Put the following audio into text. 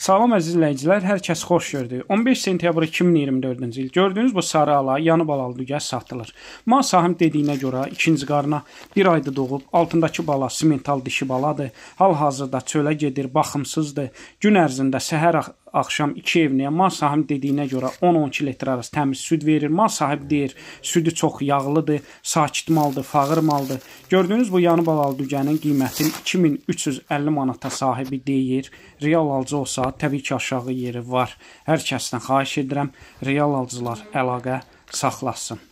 Salam əziz izləyicilər, hər kəs xoş gördük. 15 sentyabr 2024-cü il gördüyünüz bu sarı ala, yanıb alalı dügəz satılır. Ma Sahim dediyinə görə ikinci qarına bir ayda doğub, altındakı bala simental dişi baladır. Hal-hazırda çölə gedir, baxımsızdır. Gün ərzində səhər axşam 2 evliyə mal sahibinin dediyinə görə 10-12 litr arası təmiz süd verir. Mal sahibi deyir, südü çox yağlıdır, sakit maldır, fağır maldır. Gördüyünüz bu yanı balalı dügənin qiymətini 2350 manata sahibi deyir. Real alıcı olsa təbii ki, aşağı yeri var. Hər kəsdən xahiş edirəm, real alıcılar əlaqə saxlasın.